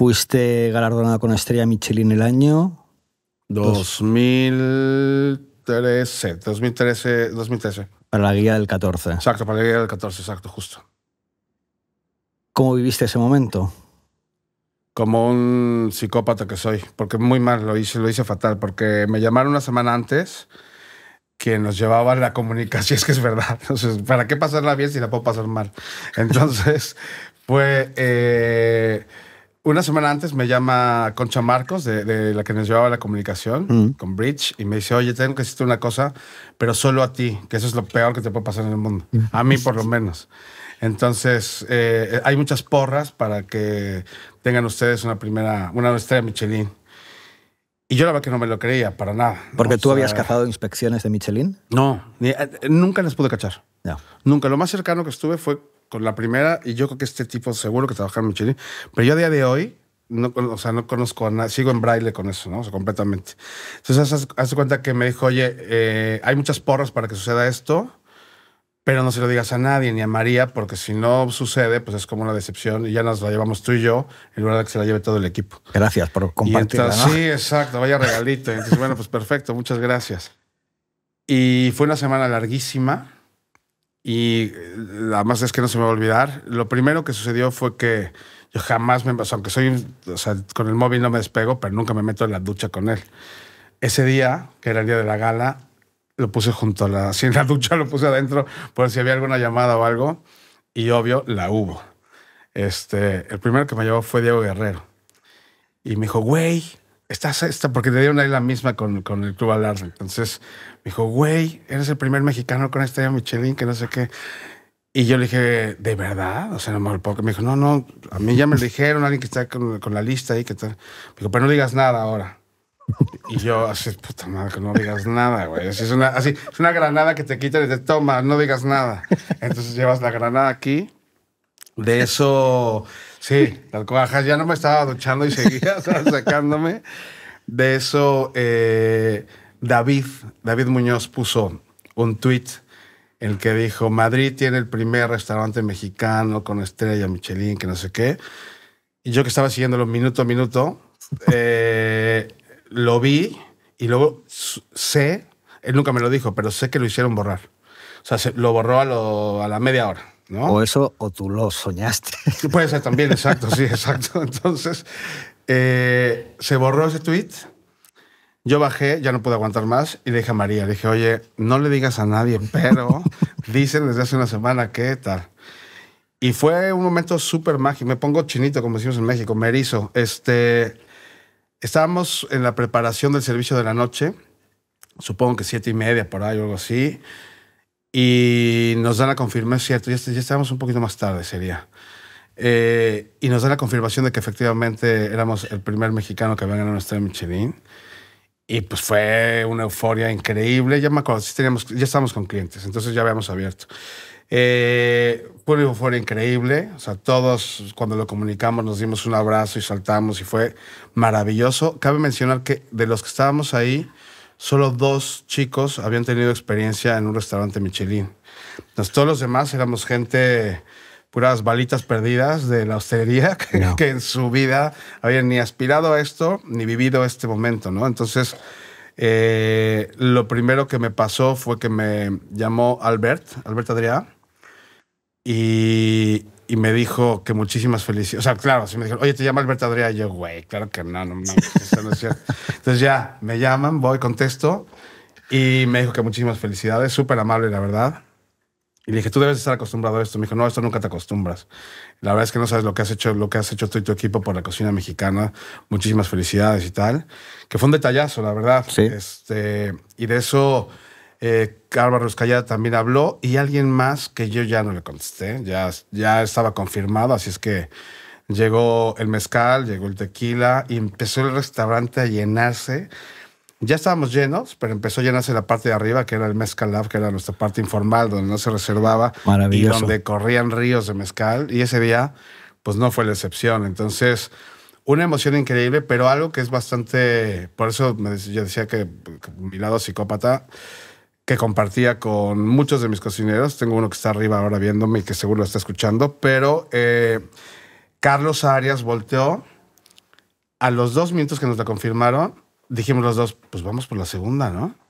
Fuiste galardonado con estrella Michelin el año. 2013, 2013, 2013. Para la guía del 14. Exacto, para la guía del 14, exacto, justo. ¿Cómo viviste ese momento? Como un psicópata que soy, porque muy mal lo hice, lo hice fatal, porque me llamaron una semana antes que nos llevaba la comunicación, es que es verdad. Entonces, ¿para qué pasarla bien si la puedo pasar mal? Entonces, fue... Eh, una semana antes me llama Concha Marcos, de, la que nos llevaba la comunicación mm. con Bridge, y me dice, oye, tengo que decirte una cosa, pero solo a ti, que eso es lo peor que te puede pasar en el mundo. A mí por lo menos. Entonces, eh, hay muchas porras para que tengan ustedes una primera, una estrella Michelin. Y yo la verdad que no me lo creía, para nada. ¿Porque tú habías cazado inspecciones de Michelin? No, eh, nunca las pude cachar. Nunca. Lo más cercano que estuve fue con la primera, y yo creo que este tipo seguro que trabaja en Michelin, pero yo a día de hoy, no, o sea, no conozco a nada, sigo en braille con eso, ¿no? O sea, completamente. Entonces, hace cuenta que me dijo, oye, eh, hay muchas porras para que suceda esto, pero no se lo digas a nadie ni a María, porque si no sucede, pues es como una decepción y ya nos la llevamos tú y yo, en lugar de que se la lleve todo el equipo. Gracias por compartirla. Sí, exacto, vaya regalito. Entonces, bueno, pues perfecto, muchas gracias. Y fue una semana larguísima y eh, además es que no se me va a olvidar. Lo primero que sucedió fue que yo jamás me. aunque soy. O sea, con el móvil no me despego, pero nunca me meto en la ducha con él. Ese día, que era el día de la gala, lo puse junto a la. si en la ducha lo puse adentro por si había alguna llamada o algo. Y obvio, la hubo. Este, el primero que me llevó fue Diego Guerrero. Y me dijo, güey, estás esta, porque te dieron ahí la misma con, con el Club Alarde. Entonces me dijo, güey, eres el primer mexicano con esta Michelin, que no sé qué. Y yo le dije, ¿de verdad? O sea, no me lo puedo. Me dijo, no, no, a mí ya me lo dijeron, alguien que está con, la lista ahí, que tal. Me dijo, pero no digas nada ahora. Y yo, así, puta madre, que no digas nada, güey. Así es, una, así, es una granada que te quitan y te toma, no digas nada. Entonces llevas la granada aquí. De eso Sí, las cuajas ya no me estaba duchando y seguía sacándome. De eso, eh, David, David Muñoz puso un tweet en el que dijo, Madrid tiene el primer restaurante mexicano con estrella Michelin, que no sé qué. Y yo que estaba siguiéndolo minuto a minuto, eh, lo vi y luego sé, él nunca me lo dijo, pero sé que lo hicieron borrar. O sea, se lo borró a, la media hora. ¿no? O eso, o tú lo soñaste. Puede ser también, exacto, sí, exacto. Entonces, eh, se borró ese tweet. Yo bajé, ya no pude aguantar más, y le dije a María, le dije, oye, no le digas a nadie, pero dicen desde hace una semana qué tal. Y fue un momento súper mágico. Me pongo chinito, como decimos en México, me erizo. Este, estábamos en la preparación del servicio de la noche, supongo que siete y media por ahí o algo así y nos dan la confirmación, cierto, ya, estábamos un poquito más tarde, sería. Eh, y nos da la confirmación de que efectivamente éramos el primer mexicano que había ganado una estrella Michelin. Y pues fue una euforia increíble. Ya me acuerdo, teníamos, ya estábamos con clientes, entonces ya habíamos abierto. Eh, fue una euforia increíble. O sea, todos cuando lo comunicamos nos dimos un abrazo y saltamos y fue maravilloso. Cabe mencionar que de los que estábamos ahí, solo dos chicos habían tenido experiencia en un restaurante Michelin. Entonces, todos los demás éramos gente puras balitas perdidas de la hostelería que, que, en su vida habían ni aspirado a esto ni vivido este momento, ¿no? Entonces, eh, lo primero que me pasó fue que me llamó Albert, Albert Adrià, y, y me dijo que muchísimas felicidades. O sea, claro, si me dijeron, oye, te llama Alberto Adrià. Y yo, güey, claro que no, no Entonces ya, me llaman, voy, contesto. Y me dijo que muchísimas felicidades, súper amable, la verdad. Y le dije, tú debes estar acostumbrado a esto. Me dijo, no, esto nunca te acostumbras. La verdad es que no sabes lo que has hecho, lo que has hecho tú y tu equipo por la cocina mexicana. Muchísimas felicidades y tal. Que fue un detallazo, la verdad. Sí. Este, y de eso eh, Escallada también habló y alguien más que yo ya no le contesté, ya, ya estaba confirmado, así es que llegó el mezcal, llegó el tequila y empezó el restaurante a llenarse. Ya estábamos llenos, pero empezó a llenarse la parte de arriba, que era el Mezcal Lab, que era nuestra parte informal, donde no se reservaba y donde corrían ríos de mezcal. Y ese día, pues no fue la excepción. Entonces, una emoción increíble, pero algo que es bastante. Por eso yo decía que mi lado psicópata que compartía con muchos de mis cocineros. Tengo uno que está arriba ahora viéndome y que seguro lo está escuchando, pero eh, Carlos Arias volteó. A los dos minutos que nos la confirmaron, dijimos los dos, pues vamos por la segunda, ¿no?